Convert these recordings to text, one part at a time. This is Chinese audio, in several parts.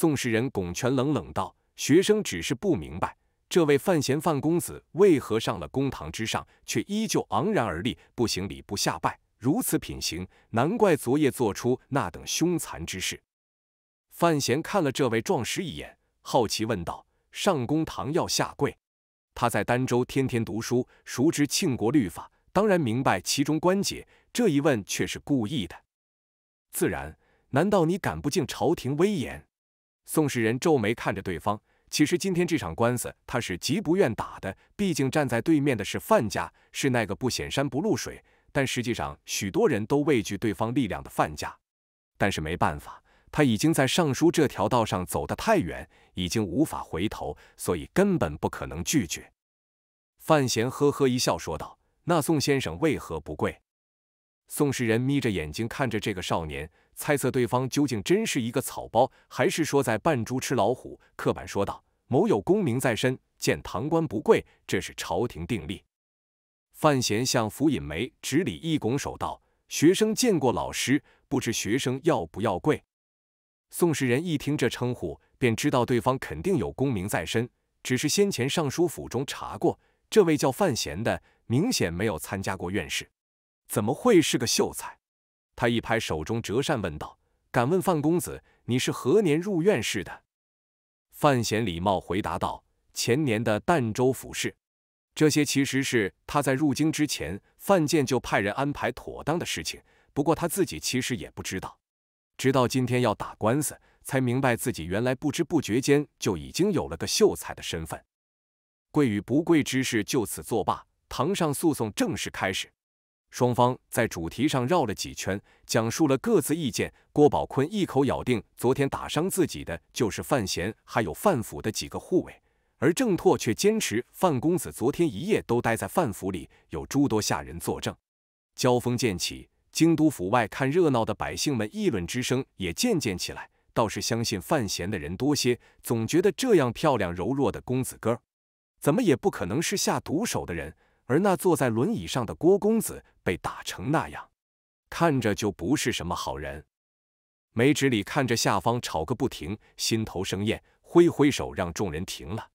宋时人拱拳冷冷道：“学生只是不明白，这位范闲范公子为何上了公堂之上，却依旧昂然而立，不行礼，不下拜。如此品行，难怪昨夜做出那等凶残之事。”范闲看了这位壮士一眼，好奇问道：“上公堂要下跪？”他在儋州天天读书，熟知庆国律法，当然明白其中关节。这一问却是故意的。自然，难道你敢不敬朝廷威严？宋世人皱眉看着对方，其实今天这场官司他是极不愿打的，毕竟站在对面的是范家，是那个不显山不露水，但实际上许多人都畏惧对方力量的范家。但是没办法，他已经在尚书这条道上走得太远，已经无法回头，所以根本不可能拒绝。范闲呵呵一笑说道：“那宋先生为何不跪？”宋世人眯着眼睛看着这个少年。猜测对方究竟真是一个草包，还是说在扮猪吃老虎？刻板说道：“某有功名在身，见堂官不跪，这是朝廷定例。”范闲向府尹梅执礼一拱手道：“学生见过老师，不知学生要不要跪？”宋时人一听这称呼，便知道对方肯定有功名在身，只是先前尚书府中查过，这位叫范闲的明显没有参加过院试，怎么会是个秀才？他一拍手中折扇，问道：“敢问范公子，你是何年入院试的？”范闲礼貌回答道：“前年的儋州府试。”这些其实是他在入京之前，范建就派人安排妥当的事情。不过他自己其实也不知道，直到今天要打官司，才明白自己原来不知不觉间就已经有了个秀才的身份。贵与不贵之事就此作罢，堂上诉讼正式开始。双方在主题上绕了几圈，讲述了各自意见。郭宝坤一口咬定，昨天打伤自己的就是范闲，还有范府的几个护卫；而郑拓却坚持，范公子昨天一夜都待在范府里，有诸多下人作证。交锋渐起，京都府外看热闹的百姓们议论之声也渐渐起来。倒是相信范闲的人多些，总觉得这样漂亮柔弱的公子哥，怎么也不可能是下毒手的人。而那坐在轮椅上的郭公子被打成那样，看着就不是什么好人。梅直里看着下方吵个不停，心头生厌，挥挥手让众人停了。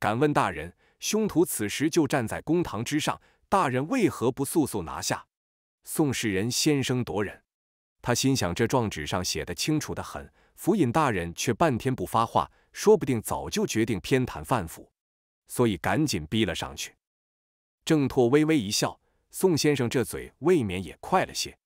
敢问大人，凶徒此时就站在公堂之上，大人为何不速速拿下？宋世仁先声夺人，他心想这状纸上写的清楚的很，府尹大人却半天不发话，说不定早就决定偏袒范府，所以赶紧逼了上去。郑拓微微一笑：“宋先生这嘴未免也快了些。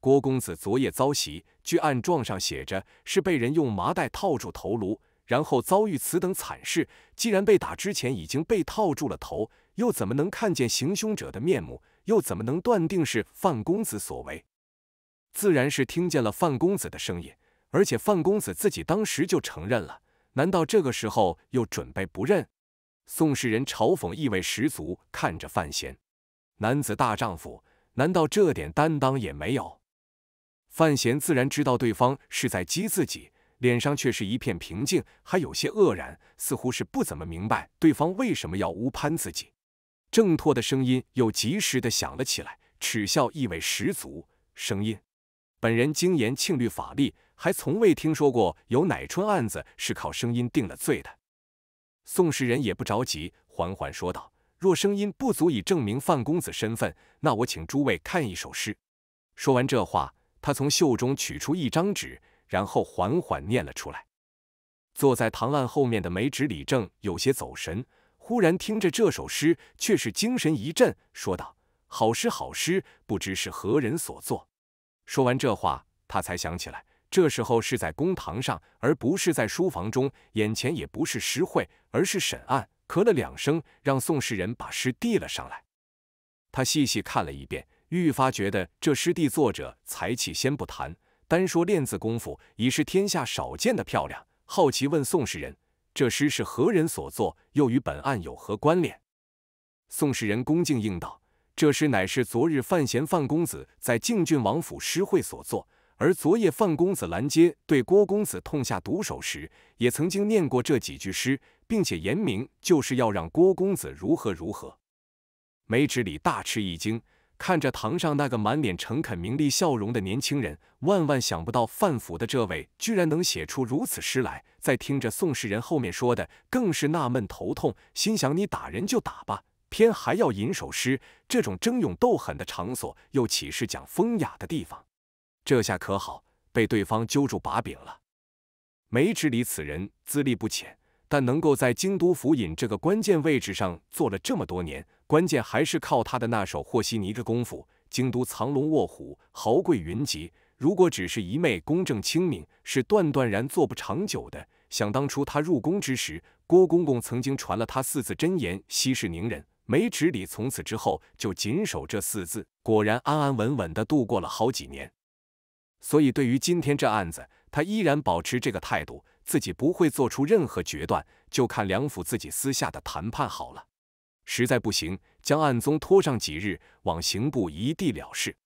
郭公子昨夜遭袭，据案状上写着是被人用麻袋套住头颅，然后遭遇此等惨事。既然被打之前已经被套住了头，又怎么能看见行凶者的面目？又怎么能断定是范公子所为？自然是听见了范公子的声音，而且范公子自己当时就承认了。难道这个时候又准备不认？”宋世人嘲讽意味十足，看着范闲，男子大丈夫难道这点担当也没有？范闲自然知道对方是在激自己，脸上却是一片平静，还有些愕然，似乎是不怎么明白对方为什么要诬攀自己。郑拓的声音又及时的响了起来，耻笑意味十足，声音：本人精研庆律法例，还从未听说过有乃春案子是靠声音定了罪的。宋世人也不着急，缓缓说道：“若声音不足以证明范公子身份，那我请诸位看一首诗。”说完这话，他从袖中取出一张纸，然后缓缓念了出来。坐在唐案后面的梅直李正有些走神，忽然听着这首诗，却是精神一振，说道：“好诗，好诗，不知是何人所作。”说完这话，他才想起来。这时候是在公堂上，而不是在书房中；眼前也不是诗会，而是审案。咳了两声，让宋世人把诗递了上来。他细细看了一遍，愈发觉得这诗弟作者才气先不谈，单说练字功夫已是天下少见的漂亮。好奇问宋世人：“这诗是何人所作？又与本案有何关联？”宋世人恭敬应道：“这诗乃是昨日范闲范公子在靖郡王府诗会所作。”而昨夜范公子拦街对郭公子痛下毒手时，也曾经念过这几句诗，并且言明就是要让郭公子如何如何。梅芷里大吃一惊，看着堂上那个满脸诚恳、明丽笑容的年轻人，万万想不到范府的这位居然能写出如此诗来。在听着宋诗人后面说的，更是纳闷头痛，心想：你打人就打吧，偏还要吟首诗？这种争勇斗狠的场所，又岂是讲风雅的地方？这下可好，被对方揪住把柄了。梅池里此人资历不浅，但能够在京都府尹这个关键位置上做了这么多年，关键还是靠他的那手和稀泥的功夫。京都藏龙卧虎，豪贵云集，如果只是一昧公正清明，是断断然做不长久的。想当初他入宫之时，郭公公曾经传了他四字真言：息事宁人。梅池里从此之后就谨守这四字，果然安安稳稳的度过了好几年。所以，对于今天这案子，他依然保持这个态度，自己不会做出任何决断，就看梁府自己私下的谈判好了。实在不行，将案宗拖上几日，往刑部一递了事。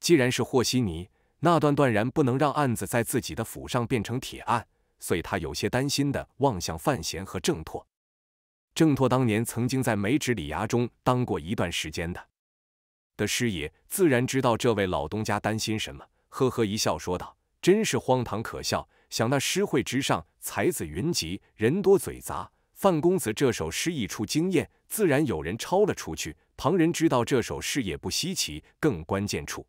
既然是和稀泥，那段断然不能让案子在自己的府上变成铁案，所以他有些担心的望向范闲和郑拓。郑拓当年曾经在梅直李衙中当过一段时间的的师爷，自然知道这位老东家担心什么。呵呵一笑说道：“真是荒唐可笑！想那诗会之上，才子云集，人多嘴杂。范公子这首诗一出惊艳，自然有人抄了出去。旁人知道这首诗也不稀奇。更关键处，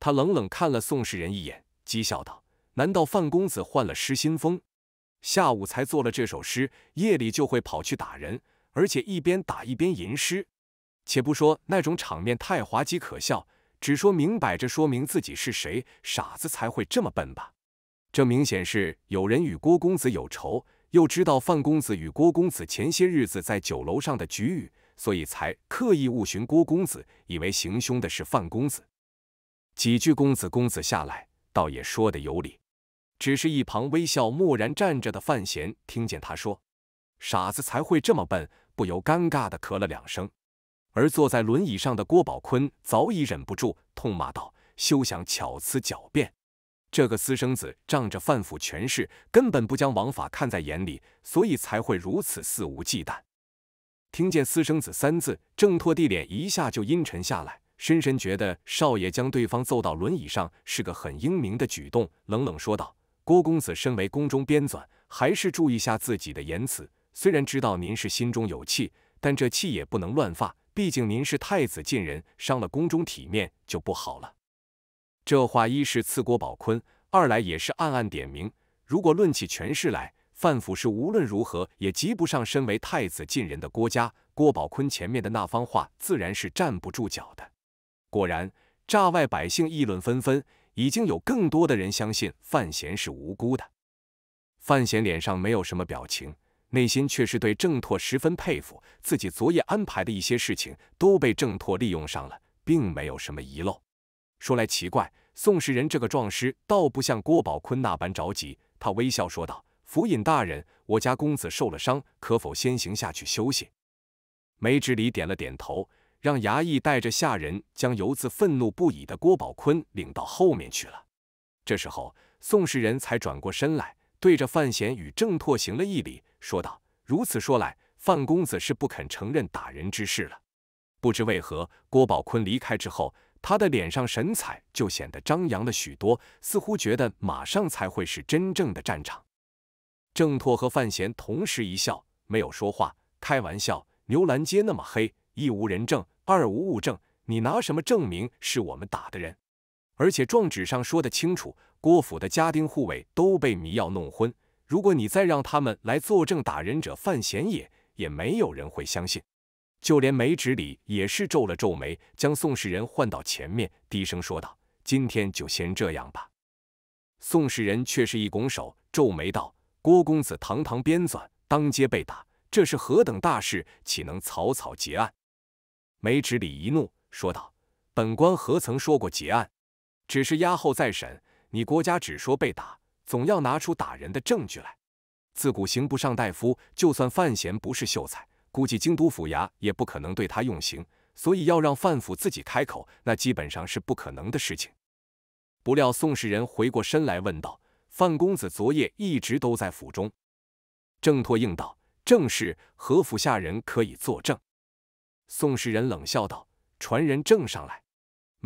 他冷冷看了宋世人一眼，讥笑道：难道范公子患了失心疯？下午才做了这首诗，夜里就会跑去打人，而且一边打一边吟诗。且不说那种场面太滑稽可笑。”只说明摆着，说明自己是谁，傻子才会这么笨吧？这明显是有人与郭公子有仇，又知道范公子与郭公子前些日子在酒楼上的局域，所以才刻意误寻郭公子，以为行凶的是范公子。几句公子公子下来，倒也说得有理。只是一旁微笑默然站着的范闲听见他说“傻子才会这么笨”，不由尴尬的咳了两声。而坐在轮椅上的郭宝坤早已忍不住痛骂道：“休想巧思狡辩！这个私生子仗着范府权势，根本不将王法看在眼里，所以才会如此肆无忌惮。”听见“私生子”三字，郑托地脸一下就阴沉下来，深深觉得少爷将对方揍到轮椅上是个很英明的举动，冷冷说道：“郭公子身为宫中编纂，还是注意下自己的言辞。虽然知道您是心中有气，但这气也不能乱发。”毕竟您是太子近人，伤了宫中体面就不好了。这话一是刺郭宝坤，二来也是暗暗点名。如果论起权势来，范府是无论如何也及不上身为太子近人的郭家。郭宝坤前面的那番话自然是站不住脚的。果然，栅外百姓议论纷纷，已经有更多的人相信范闲是无辜的。范闲脸上没有什么表情。内心却是对郑拓十分佩服，自己昨夜安排的一些事情都被郑拓利用上了，并没有什么遗漏。说来奇怪，宋世仁这个壮士倒不像郭宝坤那般着急，他微笑说道：“府尹大人，我家公子受了伤，可否先行下去休息？”梅知里点了点头，让衙役带着下人将游自愤怒不已的郭宝坤领到后面去了。这时候，宋世人才转过身来。对着范闲与郑拓行了一礼，说道：“如此说来，范公子是不肯承认打人之事了。不知为何，郭宝坤离开之后，他的脸上神采就显得张扬了许多，似乎觉得马上才会是真正的战场。”郑拓和范闲同时一笑，没有说话。开玩笑，牛栏街那么黑，一无人证，二无物证，你拿什么证明是我们打的人？而且状纸上说的清楚，郭府的家丁护卫都被迷药弄昏。如果你再让他们来作证，打人者范闲也也没有人会相信。就连梅芷礼也是皱了皱眉，将宋世仁唤到前面，低声说道：“今天就先这样吧。”宋世仁却是一拱手，皱眉道：“郭公子堂堂编纂，当街被打，这是何等大事，岂能草草结案？”梅芷礼一怒，说道：“本官何曾说过结案？”只是押后再审，你国家只说被打，总要拿出打人的证据来。自古刑不上大夫，就算范闲不是秀才，估计京都府衙也不可能对他用刑。所以要让范府自己开口，那基本上是不可能的事情。不料宋世仁回过身来问道：“范公子昨夜一直都在府中？”郑拓应道：“正是，何府下人可以作证。”宋世仁冷笑道：“传人证上来。”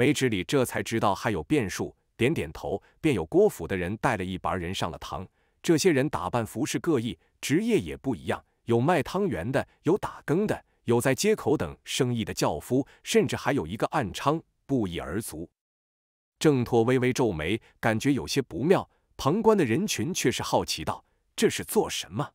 梅芷里这才知道还有变数，点点头，便有郭府的人带了一班人上了堂。这些人打扮服饰各异，职业也不一样，有卖汤圆的，有打更的，有在街口等生意的轿夫，甚至还有一个暗娼，不一而足。郑拓微微皱眉，感觉有些不妙。旁观的人群却是好奇道：“这是做什么？”